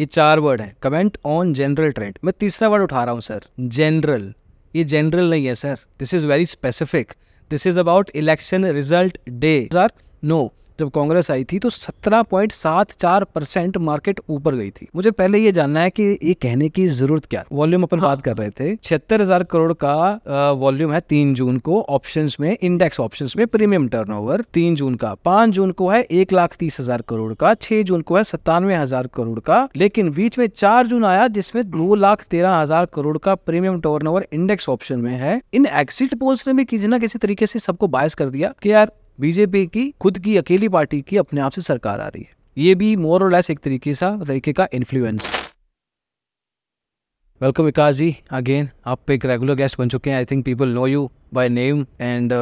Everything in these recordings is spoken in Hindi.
ये चार वर्ड है कमेंट ऑन जनरल ट्रेंड मैं तीसरा वर्ड उठा रहा हूँ सर जनरल ये जनरल नहीं है sir this is very specific this is about election result day sir no जब कांग्रेस आई थी तो 17.74 परसेंट मार्केट ऊपर गई थी मुझे पहले ये जानना है कि ये कहने की जरूरत क्या वॉल्यूम अपन हाँ। बात कर रहे थे छिहत्तर हजार करोड़ का वॉल्यूम है तीन जून को ऑप्शन में इंडेक्स ऑप्शन में प्रीमियम टर्न तीन जून का पांच जून को है एक लाख तीस हजार करोड़ का छह जून को है सत्तानवे हजार करोड़ का लेकिन बीच में चार जून आया जिसमें दो लाख तेरह हजार करोड़ का प्रीमियम टर्न इंडेक्स ऑप्शन में है इन एक्सिट पोल्स ने भी किसी ना किसी तरीके से सबको बायस कर दिया कि यार बीजेपी की खुद की अकेली पार्टी की अपने आप से सरकार आ रही है ये भी मोर और लेस एक तरीके सा तरीके का influence welcome Vikas ji again आप एक रेगुलर गेस्ट बन चुके हैं I think people know you by name and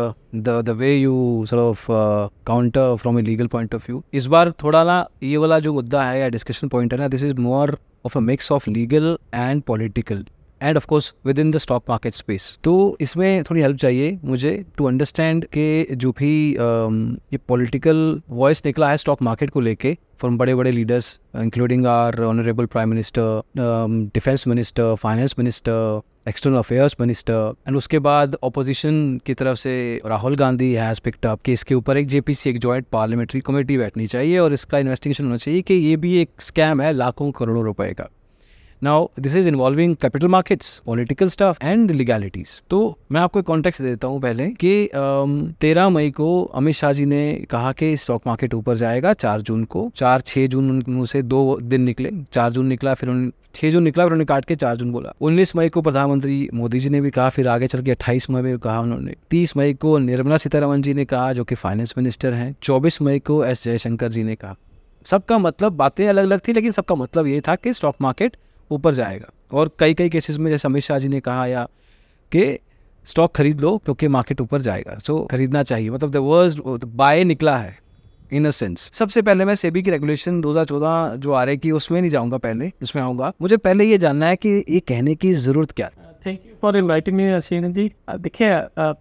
the the way you sort of counter from a legal point of view इस बार थोड़ा ना ये वाला जो मुद्दा है या डिस्कशन पॉइंट है ना this is more of a mix of legal and political and of course within the stock market space तो इसमें थोड़ी हेल्प चाहिए मुझे टू अंडरस्टैंड के जो भी um, ये पॉलिटिकल वॉइस निकला है स्टॉक मार्केट को लेके फ्रॉम बड़े बड़े leaders including our honourable prime minister defence minister finance minister external affairs minister and उसके बाद अपोजिशन की तरफ से Rahul Gandhi has picked up कि इसके ऊपर एक जेपीसी एक ज्वाइंट पार्लियामेंट्री कमेटी बैठनी चाहिए और इसका इन्वेस्टिगेशन होना चाहिए कि ये भी एक स्कैम है लाखों करोड़ों रुपए का now this is involving capital markets political stuff and legalities तो मैं आपको एक कॉन्टेक्स्ट देता हूँ पहले कि um, तेरह मई को अमित शाह जी ने कहा कि स्टॉक मार्केट ऊपर जाएगा चार जून को चार छह जून से दो दिन निकले चार जून निकला फिर उन्होंने छह जून निकला उन्होंने काट के चार जून बोला उन्नीस मई को प्रधानमंत्री मोदी जी ने भी कहा फिर आगे चल के अट्ठाईस मई में कहा उन्होंने तीस मई को निर्मला सीतारमन जी ने कहा जो कि फाइनेंस मिनिस्टर हैं चौबीस मई को एस जयशंकर जी ने कहा सबका मतलब बातें अलग अलग थी लेकिन सबका मतलब ये था कि स्टॉक मार्केट ऊपर जाएगा और कई कई केसेस में जैसे अमित शाह जी ने कहा या कि स्टॉक खरीद लो क्योंकि मार्केट ऊपर जाएगा सो so, खरीदना चाहिए मतलब द वर्स्ट बाय निकला है इन अ सेंस सबसे पहले मैं सेबी की रेगुलेशन 2014 जो आ रही की उसमें नहीं जाऊंगा पहले उसमें आऊंगा मुझे पहले ये जानना है कि ये कहने की ज़रूरत क्या है thank you for inviting me Asin ji देखिए uh,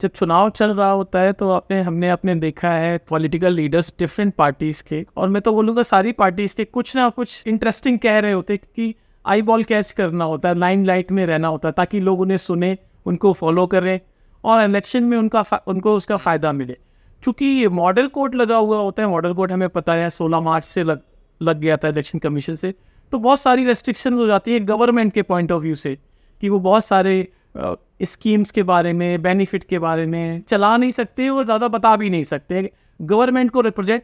जब चुनाव चल रहा होता है तो आपने हमने अपने देखा है पॉलिटिकल लीडर्स डिफरेंट पार्टीज के और मैं तो बोलूँगा सारी पार्टीज के कुछ ना कुछ इंटरेस्टिंग कह रहे होते कि आई बॉल कैच करना होता है लाइन लाइट में रहना होता है ताकि लोग उन्हें सुने उनको फॉलो करें और इलेक्शन में उनका उनको उसका फ़ायदा मिले चूँकि मॉडल कोड लगा हुआ होता है मॉडल कोड हमें पता है सोलह मार्च से लग लग गया था इलेक्शन कमीशन से तो बहुत सारी रेस्ट्रिक्शन हो जाती है गवर्नमेंट के पॉइंट ऑफ व्यू से कि वो बहुत सारे स्कीम्स के बारे में बेनिफिट के बारे में चला नहीं सकते और ज़्यादा बता भी नहीं सकते गवर्नमेंट को रिप्रेजेंट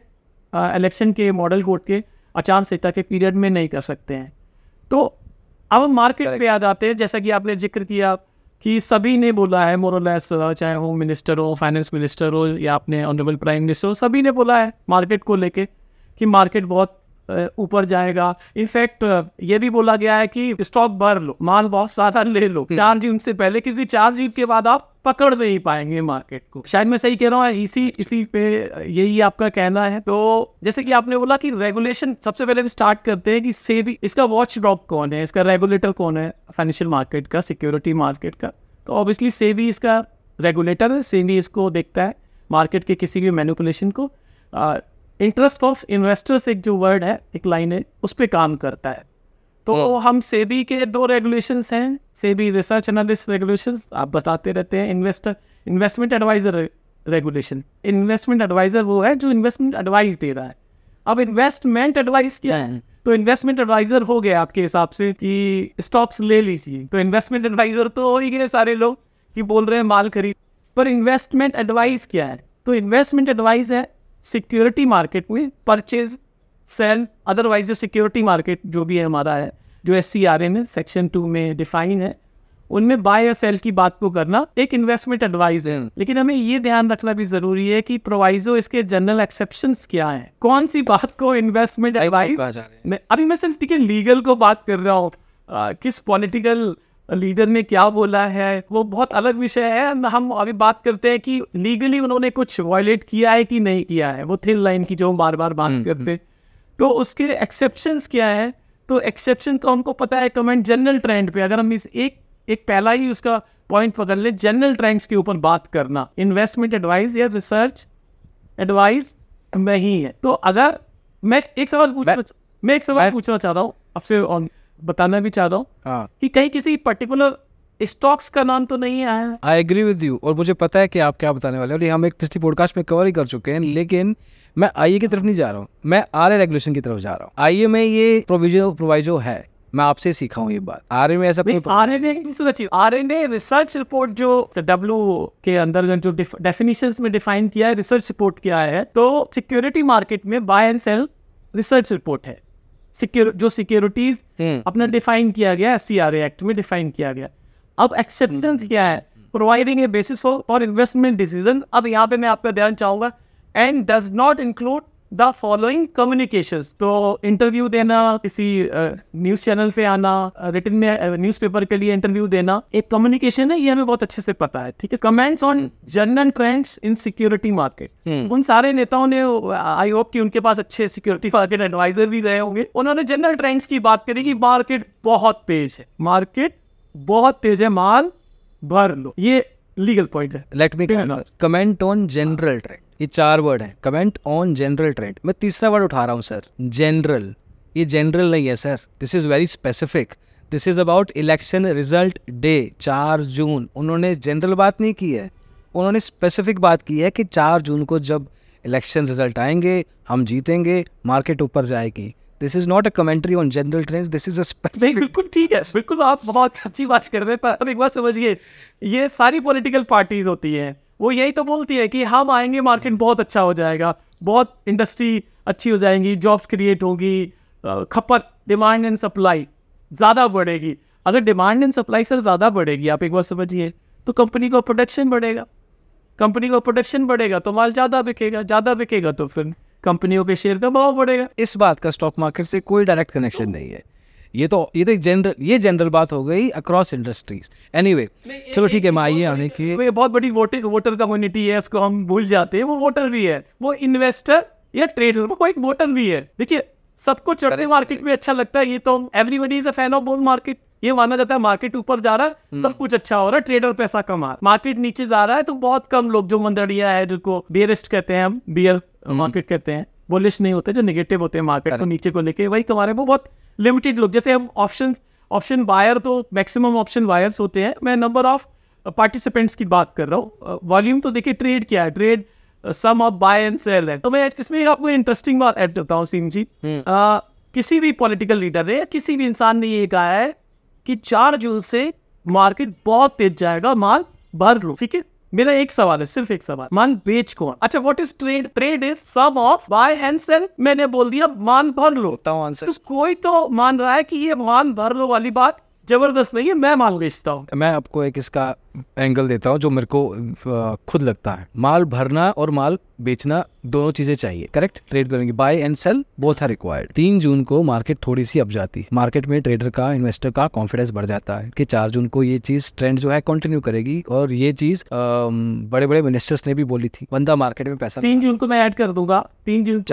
इलेक्शन के मॉडल कोड के आचार संहिता के पीरियड में नहीं कर सकते हैं तो अब हम मार्केट पे आ जाते हैं जैसा कि आपने जिक्र किया कि सभी ने बोला है मोरलैस चाहे होम मिनिस्टर हो फाइनेंस मिनिस्टर हो या अपने ऑनरेबल प्राइम मिनिस्टर हो सभी ने बोला है मार्केट को लेके कि मार्केट बहुत ऊपर जाएगा इनफैक्ट ये भी बोला गया है कि स्टॉक भर लो माल बहुत सारा ले लो हम्म। चार जून से पहले क्योंकि चार जून के बाद आप पकड़ नहीं पाएंगे मार्केट को शायद मैं सही कह रहा हूँ इसी अच्छा। इसी पे यही आपका कहना है तो जैसे कि आपने बोला कि रेगुलेशन सबसे पहले स्टार्ट करते हैं कि सेबी इसका वॉच डॉग कौन है इसका रेगुलेटर कौन है फाइनेंशियल मार्केट का सिक्योरिटी मार्केट का तो ऑब्वियसली सेबी इसका रेगुलेटर है सेबी इसको देखता है मार्केट के किसी भी मैनिपुलेशन को इंटरेस्ट ऑफ इन्वेस्टर्स एक जो वर्ड है एक लाइन है उस पर काम करता है तो हाँ। हम सेबी के दो रेगुलेशन हैं सेबी रिसर्च एनालिस्ट रेगुलेशन आप बताते रहते हैं investor investment adviser regulation investment adviser वो है जो इन्वेस्टमेंट एडवाइस दे रहा है अब इन्वेस्टमेंट एडवाइस क्या है तो इन्वेस्टमेंट एडवाइजर हो गया आपके हिसाब से कि स्टॉक्स ले लीजिए तो इन्वेस्टमेंट एडवाइजर तो हो ही गए सारे लोग कि बोल रहे हैं माल खरीद पर इन्वेस्टमेंट एडवाइस क्या है तो इन्वेस्टमेंट एडवाइस है सिक्योरिटी मार्केट में परचेज सेल अदरवाइज जो सिक्योरिटी मार्केट जो भी है हमारा है जो एस सी आर ए में सेक्शन टू में डिफाइन है उनमें बाय या सेल की बात को करना एक इन्वेस्टमेंट एडवाइज है लेकिन हमें ये ध्यान रखना भी जरूरी है कि प्रोवाइजो इसके जनरल एक्सेप्शन क्या है कौन सी बात को इन्वेस्टमेंट एडवाइज अभी मैं सिर्फ ठीक है लीगल को बात कर रहा हूँ किस पॉलिटिकल लीडर ने क्या बोला है वो बहुत अलग विषय है हम अभी बात करते हैं कि लीगली उन्होंने कुछ वायलेट किया है कि नहीं किया है वो थिन लाइन की जो हम बार बार बात हम्म, करते हम्म। हैं तो उसके एक्सेप्शन क्या है तो एक्सेप्शन तो हमको पता है कमेंट जनरल ट्रेंड पे अगर हम इस एक एक पहला ही उसका पॉइंट पकड़ लें जनरल ट्रेंड्स के ऊपर बात करना इन्वेस्टमेंट एडवाइस या रिसर्च एडवाइस नहीं है तो अगर मैं एक सवाल पूछना मैं, मैं एक सवाल पूछना चाह रहा हूँ आपसे ऑन बताना भी चाह रहा हूँ हाँ। कि कहीं किसी पर्टिकुलर स्टॉक्स का नाम तो नहीं आया आई एग्री विद यू और मुझे पता है कि आप क्या बताने वाले हो हम एक पिछली पॉडकास्ट में कवर ही कर चुके हैं लेकिन मैं आई की तरफ नहीं जा रहा हूँ मैं आर रेगुलेशन की तरफ जा रहा हूँ आई में ये प्रोविजन प्रोवाइजो है मैं आपसे सीखा हूँ ये बात आर एन ऐसा कोई R N A R N A research report जो डब्ल्यू के अंदर जो डेफिनेशन में डिफाइन किया है रिसर्च रिपोर्ट किया है तो सिक्योरिटी मार्केट में buy and sell research report है जो सिक्योरिटीज हम्म। अपना डिफाइन किया गया सी आर एक्ट में डिफाइन किया गया अब एक्सेप्शन हम्म। क्या है providing a basis for investment decision अब यहाँ पे मैं आपका ध्यान चाहूंगा and does not include the following communication तो इंटरव्यू देना किसी न्यूज चैनल पे आना रिटर्न में न्यूज पेपर के लिए इंटरव्यू देना एक कम्युनिकेशन है ये हमें बहुत अच्छे से पता है ठीक है comments on general trends in security market उन सारे नेताओं ने आई होप कि उनके पास अच्छे सिक्योरिटी मार्केट एडवाइजर भी रहे होंगे उन्होंने जनरल ट्रेंड्स की बात करी कि मार्केट बहुत तेज है मार्केट बहुत तेज है माल भर लो ये लीगल पॉइंट है let me comment on general trend ये चार वर्ड है कमेंट ऑन जनरल ट्रेंड मैं तीसरा वर्ड उठा रहा हूँ सर जनरल ये जनरल नहीं है sir this is very specific this is about election result day चार जून उन्होंने जनरल बात नहीं की है उन्होंने स्पेसिफिक बात की है कि चार जून को जब इलेक्शन रिजल्ट आएंगे हम जीतेंगे मार्केट ऊपर जाएगी this is not a commentary on general trend this is a specific बिल्कुल ठीक है बिल्कुल आप बहुत अच्छी बात कर रहे हैं पर एक बात समझिए ये सारी पॉलिटिकल पार्टीज होती हैं वो यही तो बोलती है कि हम आएंगे मार्केट बहुत अच्छा हो जाएगा बहुत इंडस्ट्री अच्छी हो जाएंगी जॉब्स क्रिएट होगी खपत डिमांड एंड सप्लाई ज़्यादा बढ़ेगी अगर डिमांड एंड सप्लाई सर ज़्यादा बढ़ेगी आप एक बार समझिए तो कंपनी का प्रोडक्शन बढ़ेगा कंपनी का प्रोडक्शन बढ़ेगा तो माल ज़्यादा बिकेगा ज़्यादा बिकेगा तो फिर कंपनियों के शेयर का भाव बढ़ेगा इस बात का स्टॉक मार्केट से कोई डायरेक्ट कनेक्शन नहीं है ये तो ये तो एक जनरल ये जनरल बात हो गई अक्रॉस इंडस्ट्रीज एनी वे चलो ठीक है मैं आइए आने की बहुत बड़ी वोटर वोटर कम्युनिटी है इसको हम भूल जाते हैं वो वोटर भी है वो इन्वेस्टर या ट्रेडर वो एक वोटर भी है देखिए सबको चढ़ते मार्केट में अच्छा लगता है ये तो everybody is a fan of bull market ये माना जाता है मार्केट ऊपर जा रहा है हम्म। सब कुछ अच्छा हो रहा है ट्रेडर पैसा कमा मार्केट नीचे जा रहा है तो बहुत कम लोग जो मंदड़िया है जिनको बियरिस्ट कहते हैं हम बियर मार्केट हम्म। कहते हैं वो नहीं होते जो निगेटिव होते हैं मार्केट को नीचे को लेके वही कमा रहे हैं वो बहुत लिमिटेड लोग जैसे हम ऑप्शन ऑप्शन बायर तो मैक्सिमम ऑप्शन बायर्स होते हैं मैं नंबर ऑफ पार्टिसिपेंट्स की बात कर रहा हूँ वॉल्यूम uh, तो देखिए ट्रेड क्या है trade sum of buy and sell है तो मैं इसमें आपको इंटरेस्टिंग बात ऐड करता हूँ सिंह जी आ, हम्म। uh, किसी भी पॉलिटिकल लीडर ने किसी भी इंसान ने ये कहा है कि चार जून से मार्केट बहुत तेज जाएगा माल भर लो ठीक है मेरा एक सवाल है सिर्फ एक सवाल मान बेच कौन अच्छा what is trade trade is sum of buy and sell मैंने बोल दिया मान भर लो आंसर तो कोई तो मान रहा है कि ये मान भर लो वाली बात जबरदस्त नहीं है मैं मान बेचता हूँ मैं आपको एक इसका एंगल देता हूँ जो मेरे को खुद लगता है माल भरना और माल बेचना दोनों चीजें चाहिए करेक्ट ट्रेड करेंगे buy and sell both are required तीन जून को मार्केट थोड़ी सी अब जाती है मार्केट में ट्रेडर का इन्वेस्टर का कॉन्फिडेंस बढ़ जाता है कि चार जून को ये चीज ट्रेंड जो है कंटिन्यू करेगी और ये चीज बड़े बड़े मिनिस्टर्स ने भी बोली थी बंदा मार्केट में पैसा तीन जून को मैं ऐड कर दूंगा तीन जून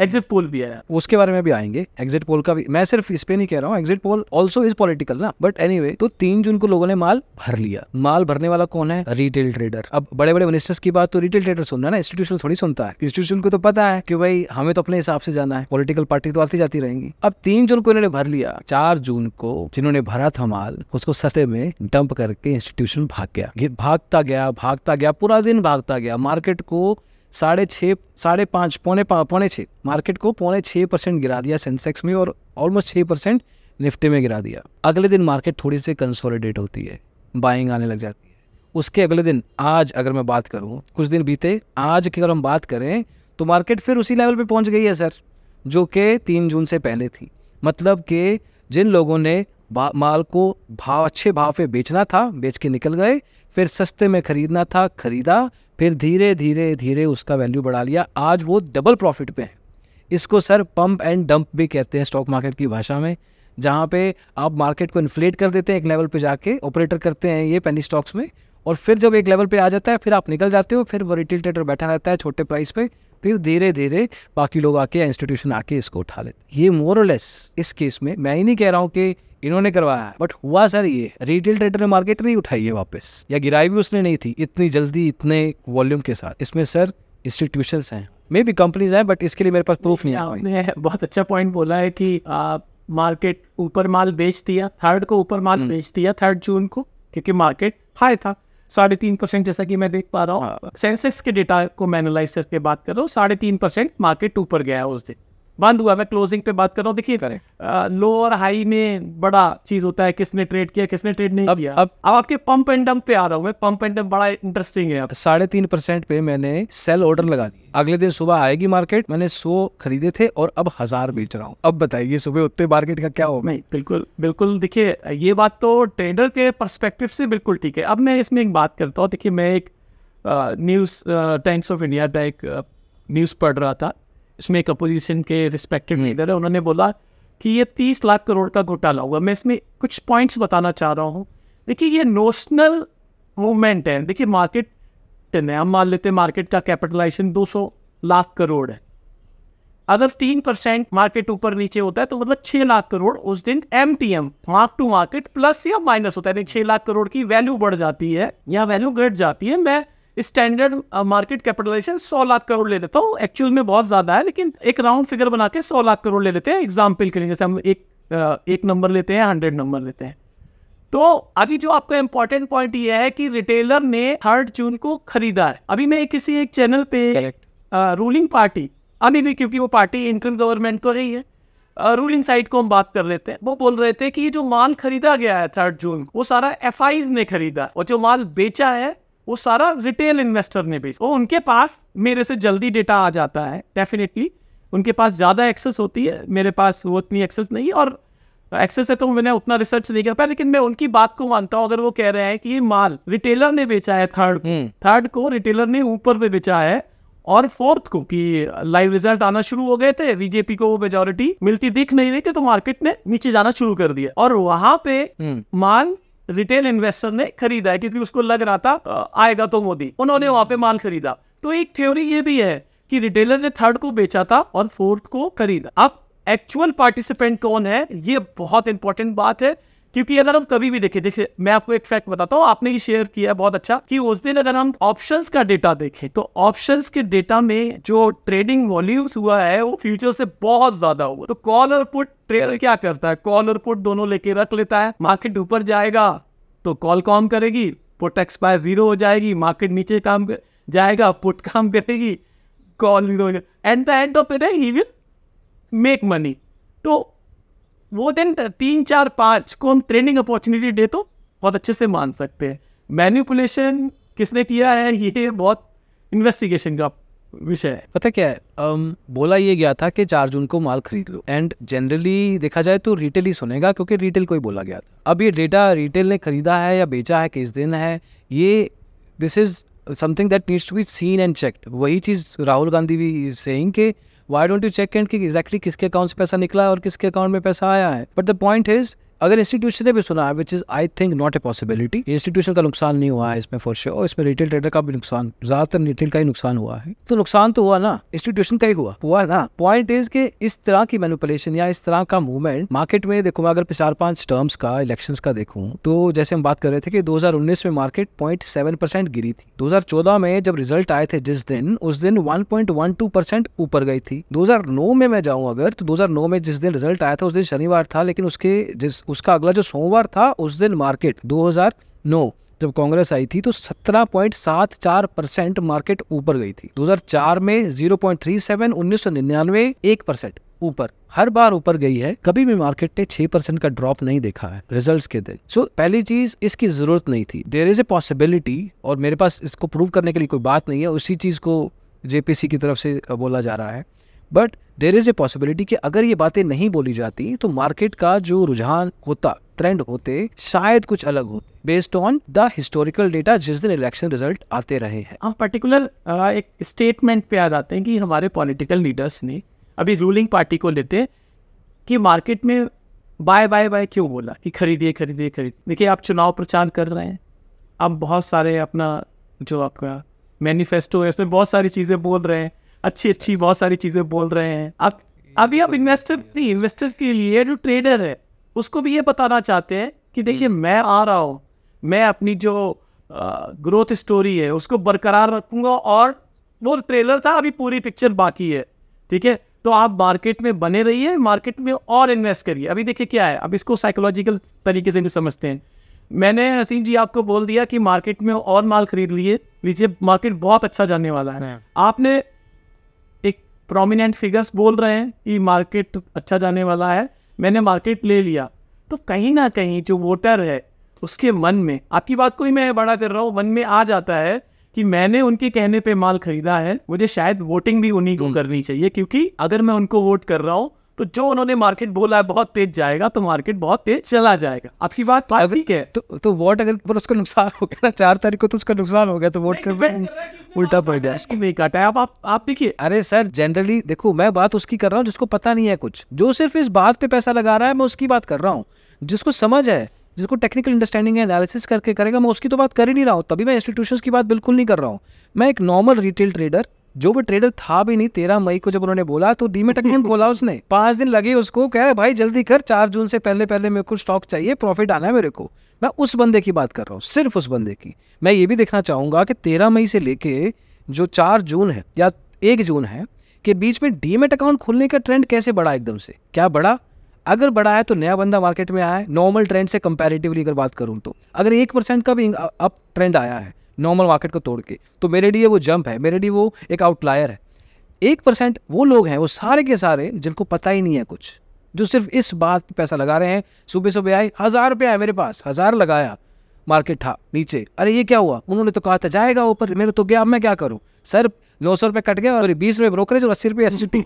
एग्जिट पोल भी आया उसके बारे में भी आएंगे एग्जिट पोल का भी मैं सिर्फ इस पे नहीं कह रहा हूँ exit poll also is political ना बट एनी anyway, तो तीन जून को लोगों ने माल भर लिया माल भरने वाला कौन है रिटेल ट्रेडर अब बड़े बड़े मिनिस्टर्स की बात तो रिटेल ट्रेडर सुनना ना इंस्टीट्यूशन थोड़ी सुनता है इंस्टीट्यूशन को तो पता है कि भाई हमें तो अपने हिसाब से जाना है पॉलिटिकल पार्टी तो आती जाती रहेंगी अब तीन जून को इन्होंने भर लिया चार जून को जिन्होंने भरा था माल उसको सस्ते में डंप करके इंस्टीट्यूशन भाग गया भागता गया भागता गया पूरा दिन भागता गया मार्केट को साढ़े छः साढ़े पाँच पौने पाँच पौने छः मार्केट को पौने छः परसेंट गिरा दिया सेंसेक्स में और ऑलमोस्ट छः परसेंट निफ्टी में गिरा दिया अगले दिन मार्केट थोड़ी सी कंसोलिडेट होती है बाइंग आने लग जाती है उसके अगले दिन आज अगर मैं बात करूँ कुछ दिन बीते आज की अगर हम बात करें तो मार्केट फिर उसी लेवल पर पहुँच गई है सर जो कि तीन जून से पहले थी मतलब कि जिन लोगों ने माल को भाव अच्छे भाव पे बेचना था बेच के निकल गए फिर सस्ते में ख़रीदना था ख़रीदा फिर धीरे धीरे धीरे उसका वैल्यू बढ़ा लिया आज वो डबल प्रॉफिट पे है इसको सर पंप एंड डंप भी कहते हैं स्टॉक मार्केट की भाषा में जहाँ पे आप मार्केट को इन्फ्लेट कर देते हैं एक लेवल पे जाके ऑपरेटर करते हैं ये पेनी स्टॉक्स में और फिर जब एक लेवल पे आ जाता है फिर आप निकल जाते हो फिर वो रिटेल ट्रेडर बैठा रहता है छोटे प्राइस पे फिर धीरे धीरे बाकी लोग आके या इंस्टीट्यूशन आके इसको उठा लेते ये मोरलेस इस केस में मैं ही नहीं कह रहा हूँ कि इन्होंने करवाया बट हुआ सर ये रिटेल ट्रेडर ने मार्केट नहीं उठाई है वापस या गिराई भी उसने नहीं थी इतनी जल्दी इतने वॉल्यूम के साथ इसमें सर इंस्टीट्यूशन हैं मे भी कंपनीज हैं बट इसके लिए मेरे पास प्रूफ नहीं है बहुत अच्छा पॉइंट बोला है कि आप मार्केट ऊपर माल बेच दिया थर्ड को ऊपर माल हम्म। बेच दिया थर्ड जून को क्योंकि मार्केट हाई था साढ़े तीन परसेंट जैसा कि मैं देख पा रहा हूँ सेंसेक्स हाँ। के डेटा को मैं एनालाइज करके बात कर रहा हूँ साढ़े तीन परसेंट मार्केट ऊपर गया उस दिन बंद हुआ मैं क्लोजिंग पे बात कर रहा हूँ देखिए लो और हाई में बड़ा चीज होता है किसने ट्रेड किया किसने ट्रेड नहीं अब, किया अब अब आपके पंप एंड डंप पे आ रहा हूँ मैं पंप एंड डंप बड़ा इंटरेस्टिंग है साढ़े तीन परसेंट पे मैंने सेल ऑर्डर लगा दी अगले दिन सुबह आएगी मार्केट मैंने सो खरीदे थे और अब हजार बेच रहा हूँ अब बताइए सुबह उतने मार्केट का क्या हो नहीं बिल्कुल बिल्कुल देखिये ये बात तो ट्रेडर के परस्पेक्टिव से बिल्कुल ठीक है अब मैं इसमें एक बात करता हूँ देखिये मैं एक न्यूज टाइम्स ऑफ इंडिया का एक न्यूज पढ़ रहा था इसमें एक अपोजिशन के रिस्पेक्टेड हम्म। लीडर है उन्होंने बोला कि ये तीस लाख करोड़ का घोटाला हुआ मैं इसमें कुछ पॉइंट्स बताना चाह रहा हूँ देखिए ये नोशनल मूवमेंट है देखिए मार्केट टेन है हम मान लेते हैं मार्केट का कैपिटलाइजेशन 200 लाख करोड़ है अगर तीन परसेंट मार्केट ऊपर नीचे होता है तो मतलब छः लाख करोड़ उस दिन M T M mark to market plus या माइनस होता है यानी छः लाख करोड़ की वैल्यू बढ़ जाती है या वैल्यू घट जाती है मैं स्टैंडर्ड मार्केट कैपिटलाइजेशन सौ लाख करोड़ ले लेता हूँ एक्चुअल में बहुत ज़्यादा है लेकिन एक राउंड फिगर बना के सौ लाख करोड़ ले लेते हैं एग्जाम्पल के लिए जैसे हम एक uh, एक नंबर लेते हैं हंड्रेड नंबर लेते हैं तो अभी जो आपका इंपॉर्टेंट पॉइंट ये है कि रिटेलर ने थर्ड जून को खरीदा है अभी मैं किसी एक चैनल पे रूलिंग पार्टी uh, अभी भी क्योंकि वो पार्टी इंटर गवर्नमेंट तो रही है रूलिंग uh, साइड को हम बात कर लेते हैं वो बोल रहे थे कि जो माल खरीदा गया है थर्ड जून वो सारा एफ ने खरीदा और जो माल बेचा है वो सारा रिटेल इन्वेस्टर ने बेच वो उनके पास मेरे से जल्दी डेटा आ जाता है डेफिनेटली उनके पास ज़्यादा एक्सेस होती है मेरे पास वो उतनी एक्सेस नहीं और एक्सेस है तो मैंने उतना रिसर्च नहीं कर पाया लेकिन मैं उनकी बात को मानता हूँ अगर वो कह रहे हैं कि ये माल रिटेलर ने बेचा है थर्ड थर्ड को रिटेलर हम्म। ने ऊपर में बेचा है और फोर्थ को कि लाइव रिजल्ट आना शुरू हो गए थे बीजेपी को वो मेजोरिटी मिलती दिख नहीं रही थी तो मार्केट ने नीचे जाना शुरू कर दिया और वहां पे हम्म। माल रिटेल इन्वेस्टर ने खरीदा है क्योंकि उसको लग रहा था आएगा तो मोदी उन्होंने वहां पे माल खरीदा तो एक थ्योरी ये भी है कि रिटेलर ने थर्ड को बेचा था और फोर्थ को खरीदा अब एक्चुअल पार्टिसिपेंट कौन है ये बहुत इंपॉर्टेंट बात है क्योंकि अगर हम कभी भी देखें देखिए मैं आपको एक फैक्ट बताता हूँ आपने ही शेयर किया बहुत अच्छा कि उस दिन अगर हम ऑप्शंस का डेटा देखें तो ऑप्शंस के डेटा में जो ट्रेडिंग वॉल्यूम्स हुआ है वो फ्यूचर से बहुत ज्यादा हुआ तो कॉल और पुट ट्रेडर क्या करता है कॉल और पुट दोनों लेके रख लेता है मार्केट ऊपर जाएगा तो कॉल काम करेगी पुट एक्सपायर जीरो हो जाएगी मार्केट नीचे काम कर, जाएगा पुट काम करेगी call zero and the end of the day ही विल मेक मनी तो वो दिन तीन चार पाँच को हम ट्रेनिंग अपॉर्चुनिटी डे तो बहुत अच्छे से मान सकते हैं मैन्यूपुलेशन किसने किया है ये बहुत इन्वेस्टिगेशन का विषय है पता क्या है um, बोला ये गया था कि चार जून को माल खरीद लो एंड जनरली देखा जाए तो रिटेल ही सुनेगा क्योंकि रिटेल को ही बोला गया था अब ये डेटा रिटेल ने खरीदा है या बेचा है किस दिन है ये this is something that needs to be seen and checked वही चीज़ राहुल गांधी भी सेइंग कि why don't you check and कि एग्जैक्टली exactly किसके अकाउंट से पैसा निकला और किसके अकाउंट में पैसा आया है बट द पॉइंट इज अगर इंस्टीट्यूशन ने भी सुना which is I think not a possibility institution का नुकसान नहीं हुआ है इसमें फॉर श्योर इसमें रिटेल ट्रेडर का भी नुकसान ज्यादातर रिटेल का ही नुकसान हुआ है तो नुकसान तो हुआ ना इंस्टीट्यूशन का ही हुआ हुआ ना पॉइंट इज के इस तरह की मैनुपलेशन या इस तरह का मूवमेंट मार्केट में देखो मैं अगर चार पांच टर्म्स का इलेक्शन का देखूँ तो जैसे हम बात कर रहे थे कि 2019 में मार्केट पॉइंट गिरी थी 2014 में जब रिजल्ट आए थे जिस दिन उस दिन वन ऊपर गई थी दो में मैं जाऊँ अगर तो दो में जिस दिन रिजल्ट आया था उस दिन शनिवार था लेकिन उसके जिस उसका अगला जो सोमवार था उस दिन मार्केट 2009 जब कांग्रेस आई थी तो 17.74 परसेंट मार्केट ऊपर गई थी 2004 में 0.37 पॉइंट 1999 एक परसेंट ऊपर हर बार ऊपर गई है कभी भी मार्केट ने छह परसेंट का ड्रॉप नहीं देखा है रिजल्ट्स के दिन सो so, पहली चीज इसकी जरूरत नहीं थी देर इज ए पॉसिबिलिटी और मेरे पास इसको प्रूव करने के लिए कोई बात नहीं है उसी चीज को जेपीसी की तरफ से बोला जा रहा है but there is a possibility कि अगर ये बातें नहीं बोली जाती तो मार्केट का जो रुझान होता ट्रेंड होते शायद कुछ अलग होते based on the historical data जिस दिन इलेक्शन रिजल्ट आते रहे हैं हम हाँ, पर्टिकुलर एक स्टेटमेंट पे याद आते हैं कि हमारे पॉलिटिकल लीडर्स ने अभी रूलिंग पार्टी को लेते कि मार्केट में बाय बाय बाय क्यों बोला कि खरीदिए खरीदिए खरीद देखिए आप चुनाव प्रचार कर रहे हैं आप बहुत सारे अपना जो आपका मैनिफेस्टो है उसमें बहुत सारी चीज़ें बोल रहे हैं अच्छी अच्छी बहुत सारी चीज़ें बोल रहे हैं अब अभी आप इन्वेस्टर तो नहीं इन्वेस्टर के लिए जो ट्रेडर है उसको भी ये बताना चाहते हैं कि देखिए हम्म। मैं आ रहा हूँ मैं अपनी जो ग्रोथ स्टोरी है उसको बरकरार रखूंगा और वो ट्रेलर था अभी पूरी पिक्चर बाकी है ठीक है तो आप मार्केट में बने रहिए मार्केट में और इन्वेस्ट करिए अभी देखिए क्या है अब इसको साइकोलॉजिकल तरीके से भी समझते हैं मैंने हसीन जी आपको बोल दिया कि मार्केट में और माल खरीद लिए लीजिए मार्केट बहुत अच्छा जाने वाला है हाँ। आपने प्रोमिनेंट फिगर्स बोल रहे हैं कि मार्केट अच्छा जाने वाला है मैंने मार्केट ले लिया तो कहीं ना कहीं जो वोटर है उसके मन में आपकी बात को ही मैं बड़ा कर रहा हूँ मन में आ जाता है कि मैंने उनके कहने पे माल खरीदा है मुझे शायद वोटिंग भी उन्हीं को हम्म। करनी चाहिए क्योंकि अगर मैं उनको वोट कर रहा हूँ तो जो उन्होंने मार्केट बोला है बहुत तेज जाएगा तो मार्केट बहुत तेज चला जाएगा आपकी बात ठीक तो है तो तो वोट अगर पर उसका नुकसान हो गया ना चार तारीख को तो उसका नुकसान हो गया तो वोट कर उल्टा पड़ गया नहीं काटा है आप आप, आप देखिए अरे सर जनरली देखो मैं बात उसकी कर रहा हूँ जिसको पता नहीं है कुछ जो सिर्फ इस बात पे पैसा लगा रहा है मैं उसकी बात कर रहा हूँ जिसको समझ है जिसको टेक्निकल अंडरस्टैंडिंग है एनालिसिस करके करेगा मैं उसकी तो बात कर ही नहीं रहा हूँ तभी मैं इंस्टीट्यूशन की बात बिल्कुल नहीं कर रहा हूँ मैं एक नॉर्मल रिटेल ट्रेडर जो भी ट्रेडर था भी नहीं तेरह मई को जब उन्होंने बोला तो डीमेट अकाउंट खोला उसने पांच दिन लगे उसको कह रहे भाई जल्दी कर चार जून से पहले पहले मेरे को स्टॉक चाहिए प्रॉफिट आना है मेरे को मैं उस बंदे की बात कर रहा हूँ सिर्फ उस बंदे की मैं ये भी देखना चाहूंगा कि तेरह मई से लेके जो चार जून है या एक जून है के बीच में डीमेट अकाउंट खोलने का ट्रेंड कैसे बढ़ा एकदम से क्या बढ़ा अगर बढ़ा है तो नया बंदा मार्केट में आया है नॉर्मल ट्रेंड से कंपैरेटिवली अगर बात करूं तो अगर एक परसेंट का भी अप ट्रेंड आया है नॉर्मल मार्केट को तोड़ के तो मेरे लिए वो जंप है मेरे लिए वो एक आउटलायर है एक परसेंट वो लोग हैं वो सारे के सारे जिनको पता ही नहीं है कुछ जो सिर्फ इस बात पर पैसा लगा रहे हैं सुबह सुबह आए हज़ार रुपया है मेरे पास हज़ार लगाया मार्केट था नीचे अरे ये क्या हुआ उन्होंने तो कहा था जाएगा ऊपर मेरे तो गया अब मैं क्या करूँ सर नौ सौ रुपये कट गया और बीस रुपये ब्रोकरेज और अस्सी रुपये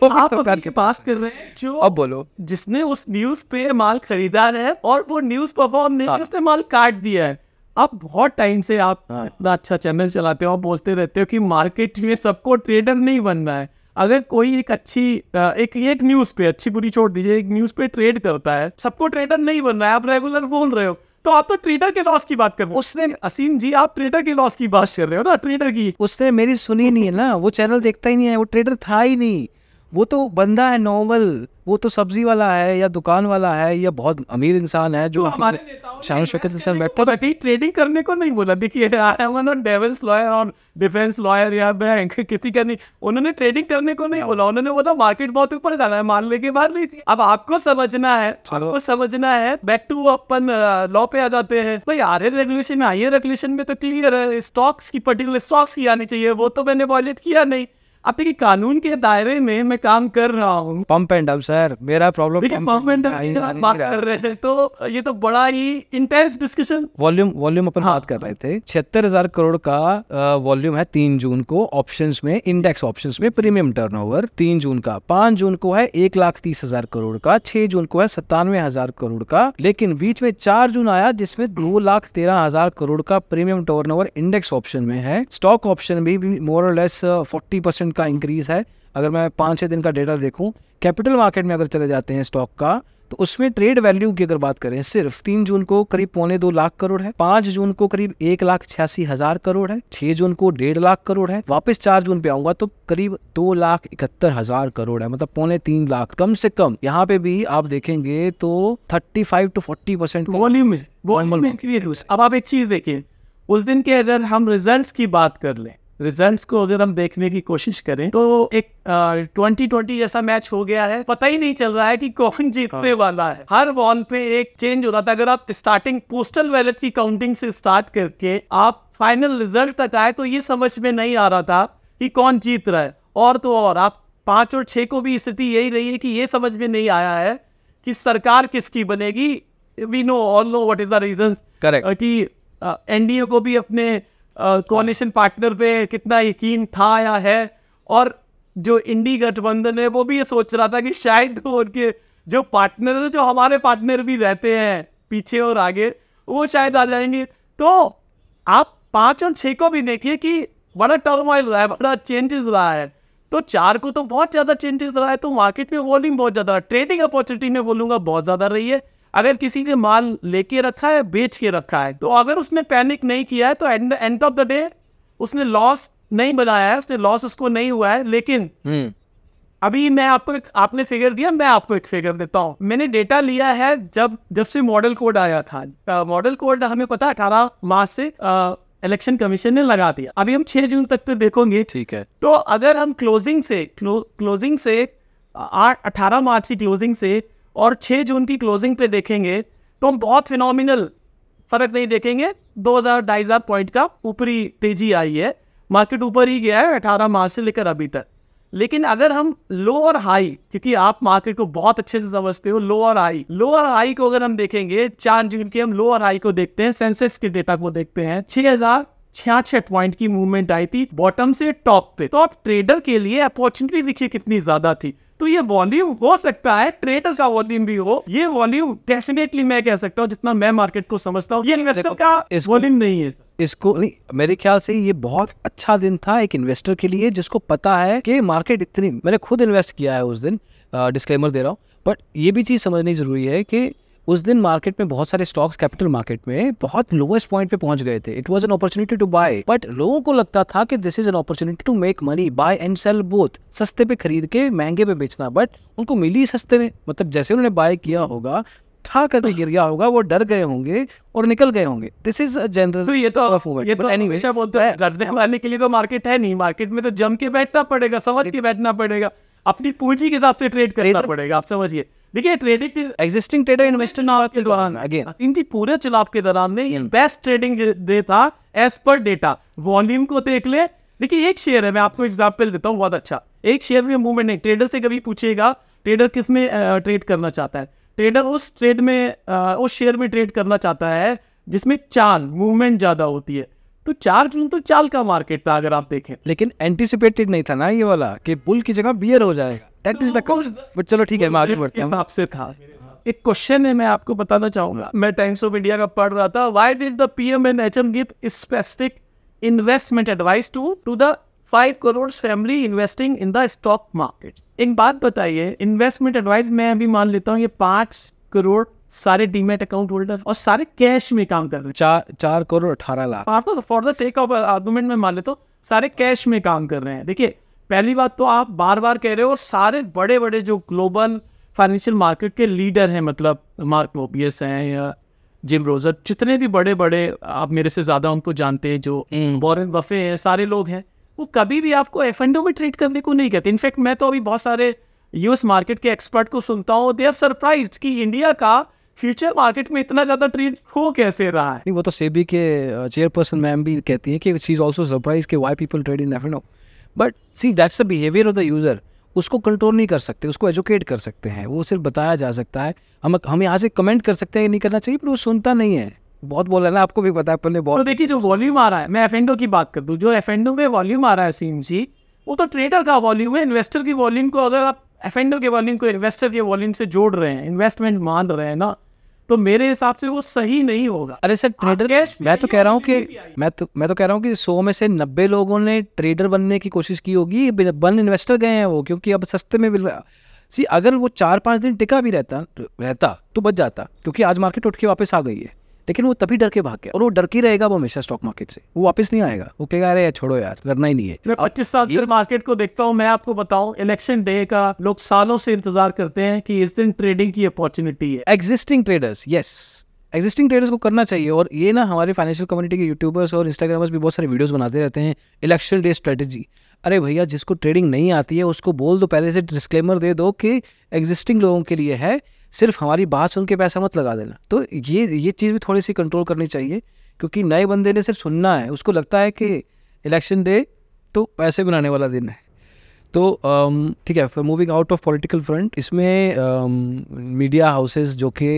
आप सरकार के पास कर रहे हैं जो अब बोलो जिसने उस न्यूज पे माल खरीदा है और वो न्यूज परफॉर्म नहीं हाँ। उसने माल काट दिया है आप बहुत टाइम से आप हाँ। इतना अच्छा चैनल चलाते हो आप बोलते रहते हो कि मार्केट में सबको ट्रेडर नहीं बनना है अगर कोई एक अच्छी एक एक न्यूज़ पे अच्छी बुरी छोड़ दीजिए एक न्यूज़ पे ट्रेड करता है सबको ट्रेडर नहीं बनना है आप रेगुलर बोल रहे हो तो आप तो ट्रेडर के लॉस की बात कर रहे हो उसने असीम जी आप ट्रेडर के लॉस की बात कर रहे हो ना ट्रेडर की उसने मेरी सुनी नहीं है ना वो चैनल देखता ही नहीं है वो ट्रेडर था ही नहीं वो तो बंदा है नॉर्मल वो तो सब्जी वाला है या दुकान वाला है या बहुत अमीर इंसान है जो हाँ, हमारे शाहरुख ट्रेडिंग करने को नहीं बोला देखिए आई एम नॉट लॉयर और डिफेंस लॉयर या बैंक किसी का नहीं उन्होंने ट्रेडिंग करने को नहीं बोला उन्होंने बोला मार्केट बहुत ऊपर जाना है मान लेके बाहर नहीं थी अब आपको समझना है आपको समझना है बैक टू अपन लॉ पे आ जाते हैं भाई R L regulation I regulation में तो क्लियर है स्टॉक्स की पर्टिकुलर स्टॉक्स की आनी चाहिए वो तो मैंने वॉयलेट किया नहीं आप देखिए कानून के दायरे में मैं काम कर रहा हूँ पंप एंड डब सर मेरा प्रॉब्लम देखिए पंप एंड डब बात कर रहे हैं तो ये तो बड़ा ही इंटेंस डिस्कशन वॉल्यूम वॉल्यूम अपन हाँ। बात कर रहे थे छिहत्तर हजार करोड़ का वॉल्यूम है तीन जून को ऑप्शन में इंडेक्स ऑप्शन में प्रीमियम टर्न ओवर तीन जून का पांच जून को है एक लाख तीस हजार करोड़ का छह जून को है सत्तानवे हजार करोड़ का लेकिन बीच में चार जून आया जिसमें दो लाख तेरह हजार करोड़ का प्रीमियम टर्न इंडेक्स ऑप्शन में है स्टॉक ऑप्शन भी more less forty percent percent का इंक्रीज़ है अगर मैं पाँच छः दिन का डेटा देखूँ कैपिटल मार्केट में अगर चले जाते हैं स्टॉक का तो उसमें ट्रेड वैल्यू की अगर बात करें सिर्फ तीन जून को करीब पौने दो लाख करोड़ है पांच जून को करीब एक लाख छियासी हजार करोड़ है छह जून को डेढ़ लाख करोड़ है वापस चार जून पे आऊंगा तो करीब दो लाख इकहत्तर हजार करोड़ है मतलब पौने तीन लाख कम से कम यहाँ पे भी आप देखेंगे तो thirty five to forty percent volume अब आप एक चीज देखिए उस दिन के अगर हम रिजल्ट की बात कर लें रिजल्ट्स को अगर हम देखने की कोशिश करें तो एक ट्वेंटी ट्वेंटी जैसा मैच हो गया है पता ही नहीं चल रहा है कि कौन हाँ। जीतने वाला है हर बॉल पे एक चेंज हो रहा था अगर आप स्टार्टिंग पोस्टल वैलेट की काउंटिंग से स्टार्ट करके आप फाइनल रिजल्ट तक आए तो ये समझ में नहीं आ रहा था कि कौन जीत रहा है और तो और आप पांच और छह को भी स्थिति यही रही है कि ये समझ में नहीं आया है कि सरकार किसकी बनेगी we know all know what is the reason correct कि एनडीए को भी अपने कोलिशन पार्टनर पे कितना यकीन था या है और जो इंडी गठबंधन है वो भी ये सोच रहा था कि शायद उनके जो पार्टनर है जो हमारे पार्टनर भी रहते हैं पीछे और आगे वो शायद आ जाएंगे तो आप पाँच और छः को भी देखिए कि बड़ा टर्मोइल रहा है बड़ा चेंजेस रहा है तो चार को तो बहुत ज़्यादा चेंजेस रहा है तो मार्केट में वॉल्यूम बहुत ज़्यादा ट्रेडिंग अपॉर्चुनिटी में बोलूँगा बहुत ज़्यादा रही है अगर किसी ने माल लेके रखा है बेच के रखा है तो अगर उसने पैनिक नहीं किया है तो एंड ऑफ द डे उसने लॉस नहीं बनाया है उसने लॉस उसको नहीं हुआ है लेकिन हम्म। अभी मैं आपको एक आपने फिगर दिया मैं आपको एक फिगर देता हूँ मैंने डेटा लिया है जब जब से मॉडल कोड आया था मॉडल कोड हमें पता अठारह मार्च से इलेक्शन कमीशन ने लगा दिया अभी हम छह जून तक तो देखोगे ठीक है तो अगर हम क्लोजिंग से क्लो, क्लोजिंग से अठारह मार्च की क्लोजिंग से और 6 जून की क्लोजिंग पे देखेंगे तो हम बहुत फिनोमिनल फर्क नहीं देखेंगे दो हज़ार पॉइंट का ऊपरी तेजी आई है मार्केट ऊपर ही गया है अठारह मार्च से लेकर अभी तक लेकिन अगर हम लो और हाई क्योंकि आप मार्केट को बहुत अच्छे से समझते हो लो और हाई लो और हाई को अगर हम देखेंगे चार जून के हम लो और हाई को देखते हैं सेंसेक्स के डेटा को देखते हैं छह हजार छियासठ पॉइंट की मूवमेंट आई थी बॉटम से टॉप पे तो आप ट्रेडर के लिए अपॉर्चुनिटी देखिए कितनी ज्यादा थी तो ये वॉल्यूम हो सकता है ट्रेडर्स का वॉल्यूम भी हो ये वॉल्यूम डेफिनेटली मैं कह सकता हूँ जितना मैं मार्केट को समझता हूँ ये इन्वेस्टर का वॉल्यूम नहीं है इसको नहीं मेरे ख्याल से ये बहुत अच्छा दिन था एक इन्वेस्टर के लिए जिसको पता है कि मार्केट इतनी मैंने खुद इन्वेस्ट किया है उस दिन डिस्क्लेमर दे रहा हूँ बट ये भी चीज़ समझनी जरूरी है कि उस दिन मार्केट में बहुत सारे स्टॉक्स कैपिटल मार्केट में बहुत लोएस्ट पॉइंट पे पहुंच गए थे it was an opportunity to buy but लोगों को लगता था कि this is an opportunity to make money buy and sell both सस्ते पे खरीद के महंगे पे बेचना बट उनको मिली सस्ते में मतलब जैसे उन्होंने बाय किया होगा ठा कर गिर गया होगा वो डर गए होंगे और निकल गए होंगे दिस इज जनरल तो ये तो ये तो anyway, बोलते हैं डरने वाले के लिए तो मार्केट है नहीं मार्केट में तो जम के बैठना पड़ेगा समझ के बैठना पड़ेगा अपनी पूंजी के हिसाब से ट्रेड करना पड़ेगा आप समझिए देखिए ट्रेडिंग एग्जिस्टिंग ट्रेडर इन्वेस्टर ना के दौरान अगेन जी पूरे चुनाव के दौरान में बेस्ट ट्रेडिंग डे था एज पर डेटा वॉल्यूम को देख ले देखिए एक शेयर है मैं आपको एग्जाम्पल देता हूँ बहुत अच्छा एक शेयर में मूवमेंट नहीं ट्रेडर से कभी पूछेगा ट्रेडर किस में ट्रेड करना चाहता है ट्रेडर उस ट्रेड में उस शेयर में ट्रेड करना चाहता है जिसमें चाल मूवमेंट ज़्यादा होती है तो चार जून तो चाल का मार्केट था अगर आप देखें लेकिन एंटीसिपेटेड नहीं था ना ये वाला कि बुल की जगह बियर हो जाएगा that is the cause but चलो ठीक है मैं आगे बढ़ता हूं आपसे था एक क्वेश्चन है मैं आपको बताना चाहूंगा हाँ। मैं टाइम्स ऑफ इंडिया का पढ़ रहा था why did the PM and HM give specific investment advice to to the five crore family investing in the stock market एक बात बताइए इन्वेस्टमेंट एडवाइस मैं अभी मान लेता हूँ ये पाँच करोड़ सारे डीमेट अकाउंट होल्डर और सारे कैश में काम कर रहे हैं चार चार करोड़ अठारह lakh for the sake of argument में मान लेता हूँ सारे कैश में काम कर रहे हैं देखिए पहली बात तो आप बार बार कह रहे हो सारे बड़े बड़े जो ग्लोबल फाइनेंशियल मार्केट के लीडर हैं मतलब मार्क मोबियस हैं या जिम रोजर जितने भी बड़े बड़े आप मेरे से ज़्यादा उनको जानते हैं जो हम्म। वॉरेन बफे हैं सारे लोग हैं वो कभी भी आपको एफ एंडो में ट्रेड करने को नहीं कहते इनफैक्ट मैं तो अभी बहुत सारे यूएस मार्केट के एक्सपर्ट को सुनता हूँ दे आर सरप्राइज कि इंडिया का फ्यूचर मार्केट में इतना ज्यादा ट्रेड हो कैसे रहा है नहीं वो तो सेबी के चेयरपर्सन मैम भी कहती है कि शी इज आल्सो सरप्राइज के why people trade in F and but see that's the behaviour of the user उसको कंट्रोल नहीं कर सकते उसको एजुकेट कर सकते हैं वो सिर्फ बताया जा सकता है हम हम यहाँ से कमेंट कर सकते हैं नहीं करना चाहिए पर वो सुनता नहीं है बहुत बोला ना आपको भी पता है अपने बहुत तो देखिए जो वॉल्यूम आ रहा है मैं एफेंडो की बात कर दूँ जो एफेंडो में वॉल्यूम आ रहा है सीम सी वो तो ट्रेडर का वॉल्यूम है इन्वेस्टर की वॉल्यूम को अगर आप एफेंडो के वॉल्यूम को इन्वेस्टर के वॉल्यूम से जोड़ रहे हैं इन्वेस्टमेंट मान रहे हैं ना तो मेरे हिसाब से वो सही नहीं होगा अरे सर ट्रेडर मैं तो कह रहा हूँ तो कि मैं तो मैं तो कह रहा हूँ कि सौ में से नब्बे लोगों ने ट्रेडर बनने की कोशिश की होगी बन इन्वेस्टर गए हैं वो क्योंकि अब सस्ते में मिल रहा सी अगर वो चार पाँच दिन टिका भी रहता रहता तो बच जाता क्योंकि आज मार्केट उठ के वापस आ गई है लेकिन वो तभी डर के भाग गया और वो डर के रहेगा वो हमेशा स्टॉक मार्केट से वो वापस नहीं आएगा वो कहेगा अरे छोड़ो यार करना ही नहीं है मैं पच्चीस साल से मार्केट को देखता हूँ मैं आपको बताऊँ इलेक्शन डे का लोग सालों से इंतजार करते हैं कि इस दिन ट्रेडिंग की अपॉर्चुनिटी है existing traders yes existing traders को करना चाहिए और ये ना हमारे फाइनेंशियल कम्युनिटी के यूट्यूबर्स और इंस्टाग्रामर्स भी बहुत सारे वीडियोस बनाते रहते हैं इलेक्शन डे स्ट्रेटजी अरे भैया जिसको ट्रेडिंग नहीं आती है उसको बोल दो पहले से डिस्क्लेमर दे दो कि एग्जिस्टिंग लोगों के लिए है सिर्फ हमारी बात सुन के पैसा मत लगा देना तो ये ये चीज़ भी थोड़ी सी कंट्रोल करनी चाहिए क्योंकि नए बंदे ने सिर्फ सुनना है उसको लगता है कि इलेक्शन डे तो पैसे बनाने वाला दिन है तो ठीक है moving out of political front इसमें मीडिया हाउसेस जो कि